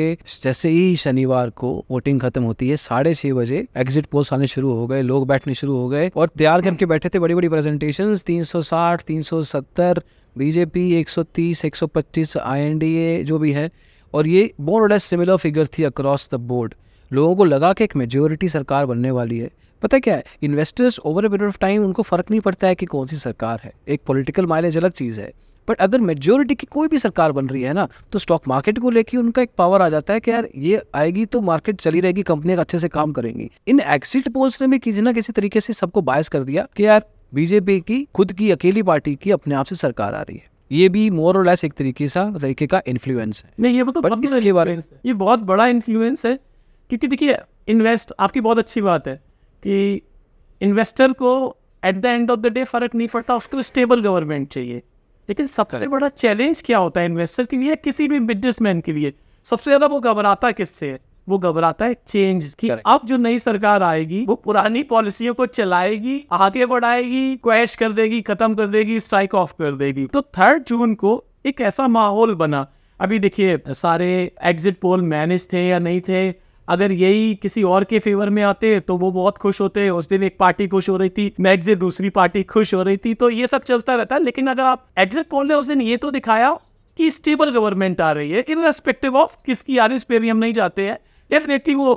जैसे ही शनिवार को वोटिंग खत्म होती है साढ़े छः बजे एग्जिट पोल्स आने शुरू हो गए लोग बैठने शुरू हो गए और तैयार करके बैठे थे बड़ी बड़ी प्रेजेंटेशन तीन सौ साठ तीन सौ सत्तर बीजेपी 130 125 आईएनडीए जो भी है और ये मोर लेस सिमिलर फिगर थी अक्रॉस द बोर्ड लोगों को लगा कि एक मेजोरिटी सरकार बनने वाली है पता है क्या है investors over a period of time उनको फ़र्क नहीं पड़ता है कि कौन सी सरकार है एक पॉलिटिकल माइलेज अलग चीज़ है बट अगर मेजोरिटी की कोई भी सरकार बन रही है ना तो स्टॉक मार्केट को लेकर उनका एक पावर आ जाता है कि यार ये आएगी तो मार्केट चली रहेगी कंपनियां अच्छे से काम करेंगी इन एक्सिट पोल्स ने भी किसी ना किसी तरीके से सबको बायस कर दिया कि यार बीजेपी की खुद की अकेली पार्टी की अपने आप से सरकार आ रही है ये भी मोर और लेस एक तरीके सा तरीके का इन्फ्लुएंस है नहीं ये मतलब इसके बारे में ये बहुत बड़ा इन्फ्लुएंस है क्योंकि देखिए इन्वेस्ट आपकी बहुत अच्छी बात है कि इन्वेस्टर को at the end of the day फर्क नहीं पड़ता उसको स्टेबल गवर्नमेंट चाहिए लेकिन सबसे बड़ा चैलेंज क्या होता है इन्वेस्टर के लिए किसी भी बिजनेसमैन के लिए सबसे ज़्यादा वो घबराता किससे है वो घबराता है चेंज की अब जो नई सरकार आएगी वो पुरानी पॉलिसियों को चलाएगी आगे बढ़ाएगी क्वैश कर देगी खत्म कर देगी स्ट्राइक ऑफ कर देगी तो थर्ड जून को एक ऐसा माहौल बना अभी देखिए सारे एग्जिट पोल मैनेज थे या नहीं थे अगर यही किसी और के फेवर में आते तो वो बहुत खुश होते उस दिन एक पार्टी खुश हो रही थी नेक्स्ट दिन दूसरी पार्टी खुश हो रही थी तो ये सब चलता रहता है लेकिन अगर आप एग्जिट पोल ने उस दिन ये तो दिखाया कि स्टेबल गवर्नमेंट आ रही है इन रेस्पेक्टिव ऑफ किसकी आर पे भी हम नहीं जाते हैं डेफिनेटली वो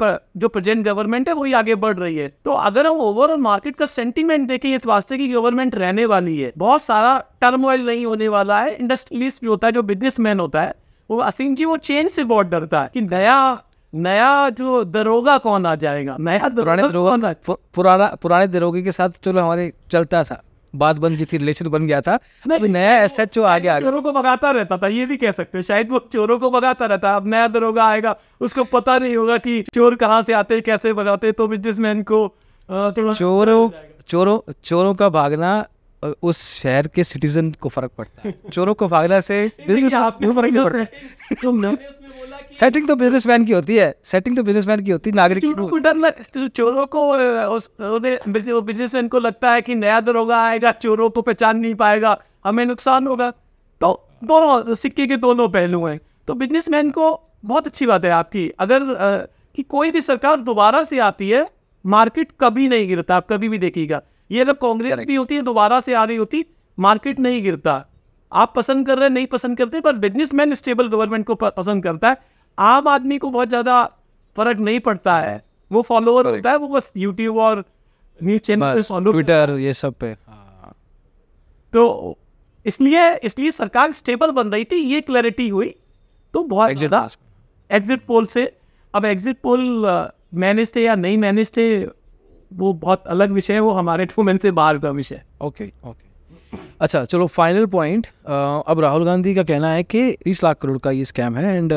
पर, जो प्रेजेंट गवर्नमेंट है वही आगे बढ़ रही है तो अगर हम ओवरऑल मार्केट का सेंटीमेंट देखें इस वास्ते की गवर्नमेंट रहने वाली है बहुत सारा टर्मोइल नहीं होने वाला है इंडस्ट्रियलिस्ट जो होता है जो बिजनेसमैन होता है वो असीम जी वो चेंज से बहुत डरता है कि नया नया जो दरोगा कौन आ जाएगा नया पुराने दरोगा कौन आ? पुराना पुराने दरोगे के साथ चलो हमारे चलता था बात बन गई थी रिलेशन बन गया था अभी नया एस एच ओ आ गया चोरों को भगाता रहता था ये भी कह सकते हो शायद वो चोरों को भगाता रहता अब नया दरोगा आएगा उसको पता नहीं होगा कि चोर कहाँ से आते कैसे भगाते तो बिजनेसमैन को चोरों चोरों चोरों का भागना उस शहर के सिटीजन को फर्क पड़ता है चोरों को भागना से बिजनेस फर्क नहीं पड़ता सेटिंग तो बिजनेसमैन की होती है सेटिंग तो बिजनेसमैन की होती है नागरिक को डर तो चोरों को बिजनेसमैन को लगता है कि नया दरोगा आएगा चोरों को पहचान नहीं पाएगा हमें नुकसान होगा तो दोनों सिक्के के दोनों पहलू हैं तो बिजनेसमैन को बहुत अच्छी बात है आपकी अगर कि कोई भी सरकार दोबारा से आती है मार्केट कभी नहीं गिरता आप कभी भी देखिएगा ये अगर कांग्रेस भी होती है दोबारा से आ रही होती मार्केट नहीं गिरता आप पसंद कर रहे नहीं पसंद करते पर बिजनेसमैन स्टेबल गवर्नमेंट को पसंद करता है आम आदमी को बहुत ज़्यादा फर्क नहीं पड़ता है वो फॉलोअर होता है वो बस यूट्यूब और न्यूज चैनल ट्विटर ये सब पे हाँ। तो इसलिए इसलिए सरकार स्टेबल बन रही थी ये क्लैरिटी हुई तो बहुत ज़्यादा एग्जिट पोल से अब एग्जिट पोल मैनेज थे या नहीं मैनेज थे वो बहुत अलग विषय है वो हमारे डोमेन से बाहर का विषय ओके ओके अच्छा चलो फाइनल पॉइंट अब राहुल गांधी का कहना है कि तीस लाख करोड़ का ये स्कैम है एंड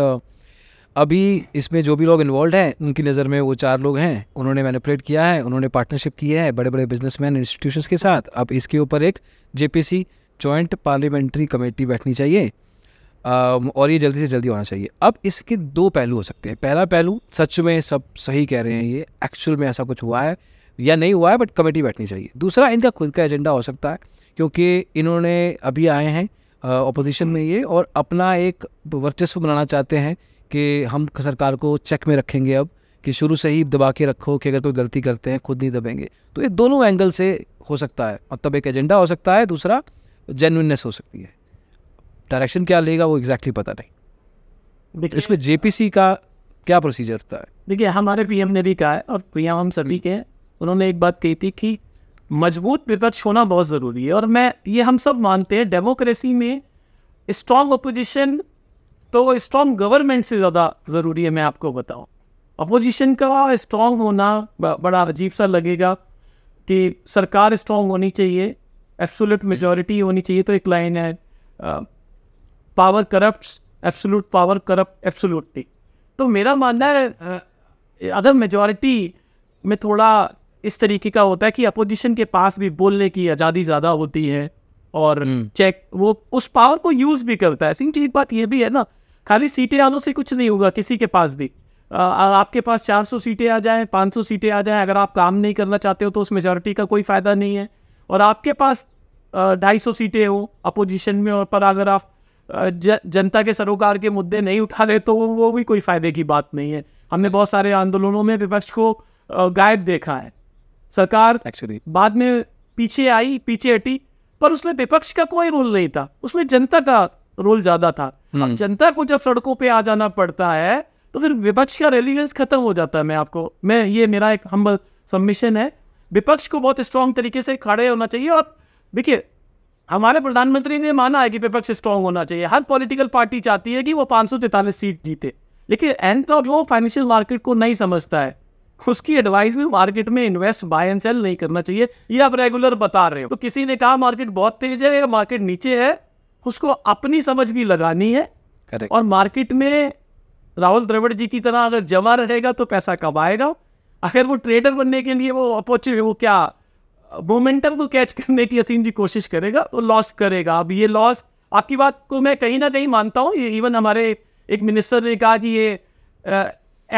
अभी इसमें जो भी लोग इन्वॉल्व हैं उनकी नज़र में वो चार लोग हैं उन्होंने मैनिपुलेट किया है उन्होंने पार्टनरशिप की है बड़े बड़े बिजनेसमैन इंस्टीट्यूशंस के साथ अब इसके ऊपर एक जेपीसी जॉइंट पार्लियामेंट्री कमेटी बैठनी चाहिए और ये जल्दी से जल्दी होना चाहिए अब इसके दो पहलू हो सकते हैं पहला पहलू सच में सब सही कह रहे हैं ये एक्चुअल में ऐसा कुछ हुआ है या नहीं हुआ है बट कमेटी बैठनी चाहिए दूसरा इनका खुद का एजेंडा हो सकता है क्योंकि इन्होंने अभी आए हैं ऑपोजिशन में ये और अपना एक वर्चस्व बनाना चाहते हैं कि हम सरकार को चेक में रखेंगे अब कि शुरू से ही दबा के रखो कि अगर कोई गलती करते हैं खुद नहीं दबेंगे तो ये दोनों एंगल से हो सकता है मतलब एक एजेंडा हो सकता है दूसरा जेनविननेस हो सकती है डायरेक्शन क्या लेगा वो एग्जैक्टली exactly पता नहीं इसमें जेपीसी का क्या प्रोसीजर होता है देखिए हमारे पीएम ने भी कहा है और पीएम हम सभी हम्म। के उन्होंने एक बात कही थी कि मजबूत विपक्ष होना बहुत ज़रूरी है और मैं ये हम सब मानते हैं डेमोक्रेसी में स्ट्रॉन्ग अपोजिशन तो स्ट्रॉन्ग गवर्नमेंट से ज़्यादा ज़रूरी है मैं आपको बताऊँ अपोजिशन का स्ट्रॉन्ग होना बड़ा अजीब सा लगेगा कि सरकार स्ट्रॉन्ग होनी चाहिए एब्सोल्यूट मेजॉरिटी होनी चाहिए तो एक लाइन है power corrupt absolute power corrupt absolutely तो मेरा मानना है अगर मेजॉरिटी में थोड़ा इस तरीके का होता है कि अपोजिशन के पास भी बोलने की आज़ादी ज़्यादा होती है और चेक हम्म। वो उस पावर को यूज़ भी करता है सिंह एक बात ये भी है ना खाली सीटें आने से कुछ नहीं होगा किसी के पास भी आ, आपके पास 400 सीटें आ जाएं 500 सीटें आ जाएं अगर आप काम नहीं करना चाहते हो तो उस मेजोरिटी का कोई फ़ायदा नहीं है और आपके पास ढाई सौ सीटें हो अपोजिशन में और पर अगर आप ज, जनता के सरोकार के मुद्दे नहीं उठा रहे तो वो भी कोई फ़ायदे की बात नहीं है हमने बहुत सारे आंदोलनों में विपक्ष को गायब देखा है सरकार एक्चुअली बाद में पीछे आई पीछे हटी पर उसमें विपक्ष का कोई रोल नहीं था उसमें जनता का रोल ज्यादा था हम्म। जनता को जब सड़कों पे आ जाना पड़ता है तो फिर विपक्ष का रेलिवेंस खत्म हो जाता है मैं आपको मैं ये मेरा एक हम्बल सबमिशन है विपक्ष को बहुत स्ट्रांग तरीके से खड़े होना चाहिए और देखिए हमारे प्रधानमंत्री ने माना है कि विपक्ष स्ट्रांग होना चाहिए हर पॉलिटिकल पार्टी चाहती है कि वो पाँच सीट जीते लेकिन एंड तो वो फाइनेंशियल मार्केट को नहीं समझता है उसकी एडवाइस में मार्केट में इन्वेस्ट बाय एंड सेल नहीं करना चाहिए ये आप रेगुलर बता रहे हो तो किसी ने कहा मार्केट बहुत तेज है या मार्केट नीचे है उसको अपनी समझ भी लगानी है करेक्ट और मार्केट में राहुल द्रविड़ जी की तरह अगर जमा रहेगा तो पैसा कमाएगा अगर वो ट्रेडर बनने के लिए वो अपॉर्चुनिटी वो क्या मोमेंटम को कैच करने की असीम जी कोशिश करेगा तो लॉस करेगा अब ये लॉस आपकी बात को मैं कहीं ना कहीं मानता हूँ इवन हमारे एक मिनिस्टर ने कहा कि ये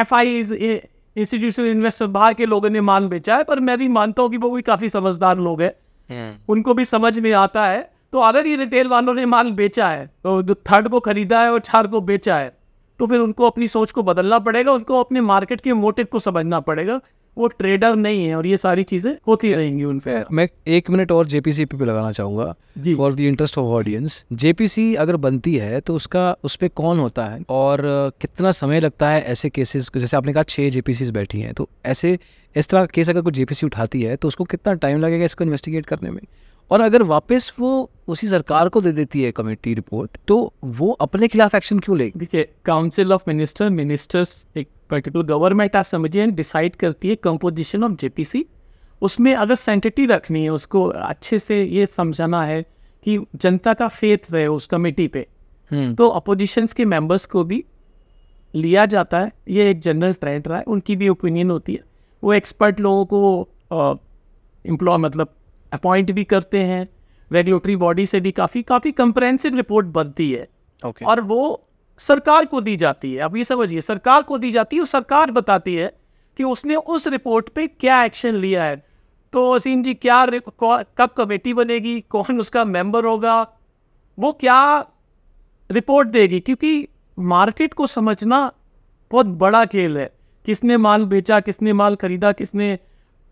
एफ आई इंस्टीट्यूशनल इन्वेस्टर बाहर के लोगों ने माल बेचा है पर मैं भी मानता हूँ कि वो भी काफ़ी समझदार लोग हैं हम्म। उनको भी समझ में आता है तो अगर ये रिटेल वालों ने माल बेचा है तो जो थर्ड को खरीदा है और चार को बेचा है तो फिर उनको अपनी सोच को बदलना पड़ेगा उनको अपने मार्केट के मोटिव को समझना पड़ेगा वो ट्रेडर नहीं है और ये सारी चीजें होती रहेंगी उनपे मैं एक मिनट और जेपीसी पे लगाना चाहूंगा जी for the interest of audience JPC अगर बनती है तो उसका उसपे कौन होता है और कितना समय लगता है ऐसे केसेस जैसे आपने कहा छह जेपीसी बैठी हैं तो ऐसे इस तरह केस अगर कोई जेपीसी उठाती है तो उसको कितना टाइम लगेगा इसको इन्वेस्टिगेट करने में और अगर वापस वो उसी सरकार को दे देती है कमेटी रिपोर्ट तो वो अपने खिलाफ एक्शन क्यों लेगी देखिए काउंसिल ऑफ मिनिस्टर मिनिस्टर्स एक पर्टिकुलर गवर्नमेंट आप समझिए डिसाइड करती है कंपोजिशन ऑफ जेपीसी उसमें अगर सेंटिटी रखनी है उसको अच्छे से ये समझाना है कि जनता का फेथ रहे उस कमेटी पे हम्म। तो अपोजिशंस के मेंबर्स को भी लिया जाता है ये एक जनरल ट्रेंड रहा है उनकी भी ओपिनियन होती है वो एक्सपर्ट लोगों को एम्प्लॉय मतलब अपॉइंट भी करते हैं रेगुलेटरी बॉडी से भी काफ़ी काफ़ी कंप्रहेंसिव रिपोर्ट बनती है okay. और वो सरकार को दी जाती है अब ये समझिए सरकार को दी जाती है और सरकार बताती है कि उसने उस रिपोर्ट पे क्या एक्शन लिया है तो वसीम जी क्या कब कमेटी बनेगी कौन उसका मेंबर होगा वो क्या रिपोर्ट देगी क्योंकि मार्केट को समझना बहुत बड़ा खेल है किसने माल बेचा किसने माल खरीदा किसने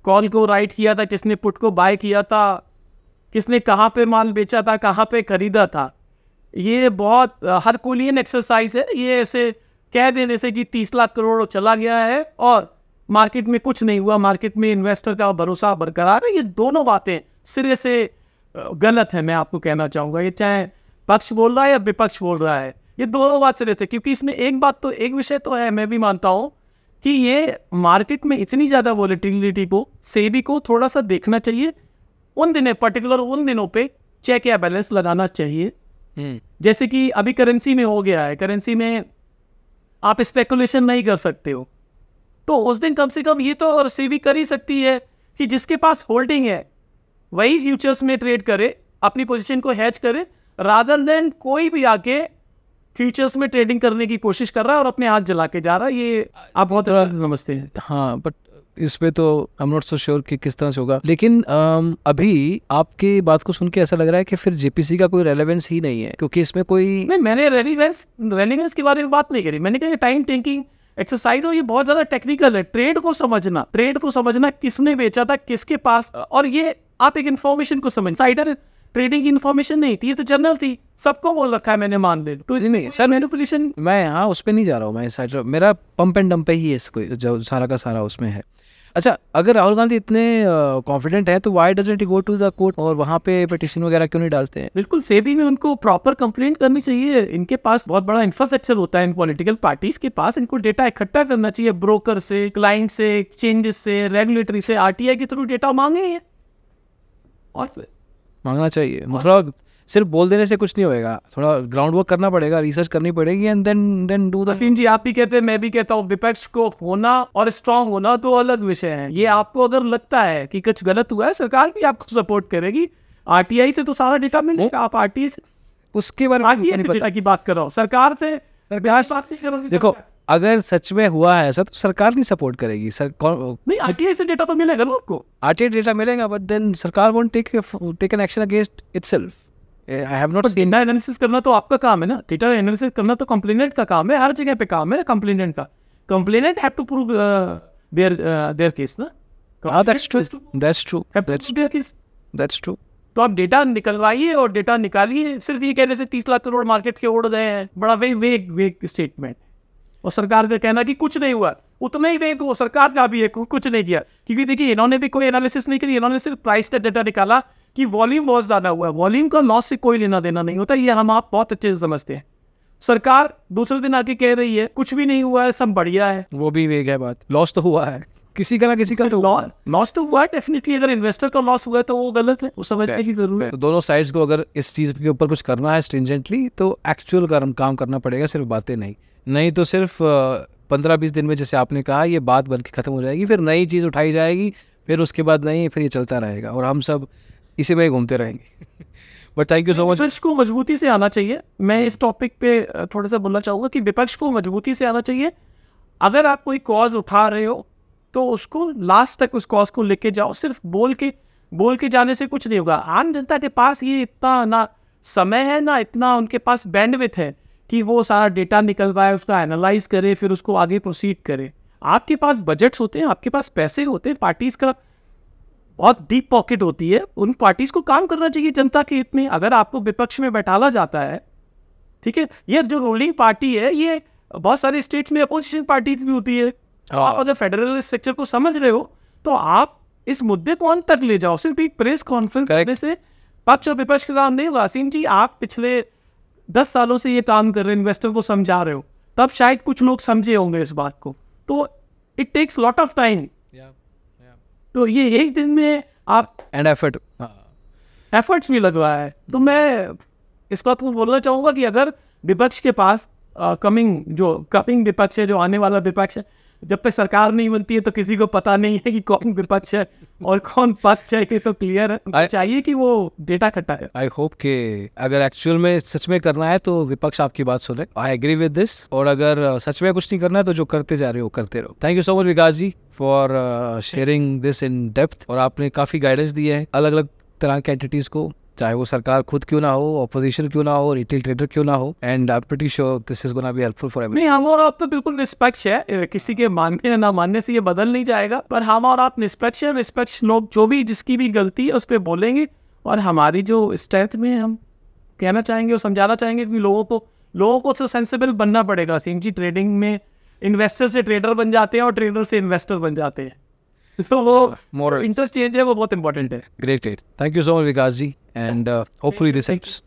कॉल को राइट किया था किसने पुट को बाय किया था किसने कहाँ पे माल बेचा था कहाँ पे खरीदा था ये बहुत हरकुलियन एक्सरसाइज है ये ऐसे कह देने से कि तीस लाख करोड़ चला गया है और मार्केट में कुछ नहीं हुआ मार्केट में इन्वेस्टर का भरोसा बरकरार है ये दोनों बातें सिरे से गलत है मैं आपको कहना चाहूँगा ये चाहे पक्ष बोल रहा है या विपक्ष बोल रहा है ये दोनों बात सिरे से क्योंकि इसमें एक बात तो एक विषय तो है मैं भी मानता हूँ कि ये मार्केट में इतनी ज़्यादा वॉलिटिलिटी को सेबी को थोड़ा सा देखना चाहिए उन दिनों पर्टिकुलर उन दिनों पर चेक या बैलेंस लगाना चाहिए हम्म। जैसे कि अभी करेंसी में हो गया है करेंसी में आप स्पेकुलेशन नहीं कर सकते हो तो उस दिन कम से कम ये तो सेवी कर ही सकती है कि जिसके पास होल्डिंग है वही फ्यूचर्स में ट्रेड करे अपनी पोजीशन को हैच करे रादर देन कोई भी आके फ्यूचर्स में ट्रेडिंग करने की कोशिश कर रहा है और अपने हाथ जला के जा रहा है ये आप बहुत तो समझते हैं हाँ बट इस पे तो I am not so sure कि किस तरह से होगा लेकिन अभी आपकी बात को सुन के ऐसा लग रहा है कि फिर जेपीसी का कोई रेलेवेंस ही नहीं है क्योंकि इसमें कोई नहीं मैंने रेलेवेंस रेलेवेंस के बारे में बात नहीं करी मैंने कहा टाइम टेकिंग एक्सरसाइज हो ये बहुत ज्यादा टेक्निकल है ट्रेड को समझना ट्रेड को समझना किसने बेचा था किसके पास और ये आप एक इन्फॉर्मेशन को समझ साइडर ट्रेडिंग इन्फॉर्मेशन नहीं थी ये तो जनरल थी सबको बोल रखा है मैंने मान ले तो नहीं सर मैनिपुलेशन मैं हाँ उस पर नहीं जा रहा हूँ मैं मेरा पंप एंड डंप पे ही है इसको जो सारा का सारा उसमें है अच्छा अगर राहुल गांधी इतने कॉन्फिडेंट है तो why doesn't go to the court और वहाँ पे पिटिशन वगैरह क्यों नहीं डालते हैं बिल्कुल सेबी में उनको प्रॉपर कंप्लेंट करनी चाहिए इनके पास बहुत बड़ा इंफ्रास्ट्रक्चर होता है इन पॉलिटिकल पार्टीज के पास इनको डेटा इकट्ठा करना चाहिए ब्रोकर से क्लाइंट से एक्सचेंजेस से रेगुलेटरी से आर के थ्रू डेटा मांगे और फिर मांगना चाहिए मतलब सिर्फ बोल देने से कुछ नहीं होएगा थोड़ा ग्राउंड वर्क करना पड़ेगा रिसर्च करनी पड़ेगी एंड देन देन डू दसीम जी आप भी कहते हैं मैं भी कहता हूँ विपक्ष को होना और स्ट्रांग होना तो अलग विषय है ये आपको अगर लगता है कि कुछ गलत हुआ है सरकार भी आपको सपोर्ट करेगी आरटीआई से तो सारा डेटा मिलेगा आप आरटीआई से उसके बारे में नहीं डेटा की बात कर रहा हूँ सरकार से सरकार देखो अगर सच में हुआ है ऐसा तो सरकार नहीं सपोर्ट करेगी सर कौन नहीं आरटीआई से डेटा तो मिलेगा ना आपको आरटीआई डेटा मिलेगा बट देन सरकार won't take take an action against itself I have not data analysis करना तो आपका काम है ना डेटा एनालिसिस करना तो कंप्लेनेंट का काम है हर जगह पे काम है ना कंप्लेनेंट का complainant have to prove their their case ना हां that's true that's true that's their case that's true तो आप डेटा निकलवाइए और डेटा निकालिए सिर्फ ये कहने से तीस लाख करोड़ मार्केट के उड़ गए हैं बड़ा वे स्टेटमेंट और सरकार का कहना कि कुछ नहीं हुआ उतना ही वेग सरकार का भी है कुछ नहीं किया क्योंकि देखिए इन्होंने भी कोई एनालिसिस नहीं करी इन्होंने सिर्फ प्राइस का डेटा निकाला कि वॉल्यूम बहुत ज़्यादा हुआ है वॉल्यूम का लॉस से कोई लेना देना नहीं होता ये हम आप बहुत अच्छे से समझते हैं सरकार दूसरे दिन आके कह रही है कुछ भी नहीं हुआ है सब बढ़िया है वो भी वेग है बात लॉस तो हुआ है किसी का ना किसी का तो लॉस लॉस तो हुआ डेफिनेटली अगर इन्वेस्टर का लॉस हुआ है तो वो गलत है वो समझने की जरूरत है तो दोनों साइड्स को अगर इस चीज के ऊपर कुछ करना है स्ट्रिंजेंटली तो एक्चुअल काम काम करना पड़ेगा सिर्फ बातें नहीं नहीं तो सिर्फ पंद्रह बीस दिन में जैसे आपने कहा ये बात बन के खत्म हो जाएगी फिर नई चीज़ उठाई जाएगी फिर उसके बाद नहीं फिर ये चलता रहेगा और हम सब इसी में ही घूमते रहेंगे but thank you so much विपक्ष को मजबूती से आना चाहिए मैं इस टॉपिक पे थोड़ा सा बोलना चाहूँगा कि विपक्ष को मजबूती से आना चाहिए अगर आप कोई कॉज उठा रहे हो तो उसको लास्ट तक उस कॉज को लेके जाओ सिर्फ बोल के बोल के जाने से कुछ नहीं होगा आम जनता के पास ये इतना ना समय है ना इतना उनके पास बैंडविथ है कि वो सारा डेटा निकलवाए उसका एनालाइज करे फिर उसको आगे प्रोसीड करे आपके पास बजट्स होते हैं आपके पास पैसे होते हैं पार्टीज का बहुत डीप पॉकेट होती है उन पार्टीज को काम करना चाहिए जनता के हित में अगर आपको विपक्ष में बैठाला जाता है ठीक है ये जो रूलिंग पार्टी है ये बहुत सारे स्टेट्स में अपोजिशन पार्टीज भी होती है हाँ। आप अगर फेडरल स्ट्रक्चर को समझ रहे हो तो आप इस मुद्दे को अंत तक ले जाओ सिर्फ एक प्रेस कॉन्फ्रेंस करने से पक्ष और विपक्ष का काम नहीं वासीम जी आप पिछले दस सालों से ये काम कर रहे हो इन्वेस्टर को समझा रहे हो तब शायद कुछ लोग समझे होंगे इस बात को तो it takes lot of time तो ये एक दिन में आप एंड एफर्ट एफर्ट्स भी लगवाया है तो hmm. मैं इस बात को बोलना चाहूँगा कि अगर विपक्ष के पास कमिंग जो कमिंग विपक्ष है जो आने वाला विपक्ष है जब तक सरकार नहीं बनती है तो किसी को पता नहीं है कि कौन विपक्ष है और कौन पक्ष है कि तो क्लियर है I, चाहिए कि वो डेटा इकट्ठा है आई होप कि अगर एक्चुअल में सच में करना है तो विपक्ष आपकी बात सुने आई एग्री विद दिस और अगर सच में कुछ नहीं करना है तो जो करते जा रहे हो करते रहो thank you so much Vikas ji for sharing this in depth और आपने काफी गाइडेंस दिए है अलग अलग तरह के एंटिटीज को चाहे वो सरकार खुद क्यों ना हो ऑपोजिशन क्यों ना हो रिटेल ट्रेडर क्यों ना हो and I am sure this is gonna be helpful for everyone हम और आप तो बिल्कुल निष्पक्ष है किसी के मानने या ना मानने से ये बदल नहीं जाएगा पर हम और आप निष्पक्ष है निष्पक्ष लोग जो भी जिसकी भी गलती है उस पर बोलेंगे और हमारी जो स्ट्रेंथ में हम कहना चाहेंगे और समझाना चाहेंगे कि लोगों को लोगों को तो सेंसेबल बनना पड़ेगा सिंह जी ट्रेडिंग में इन्वेस्टर से ट्रेडर बन जाते हैं और ट्रेडर से इन्वेस्टर बन जाते हैं so, interchange interchangeable both important. Great, great. Thank you so much, Vikas And uh, hopefully this helps.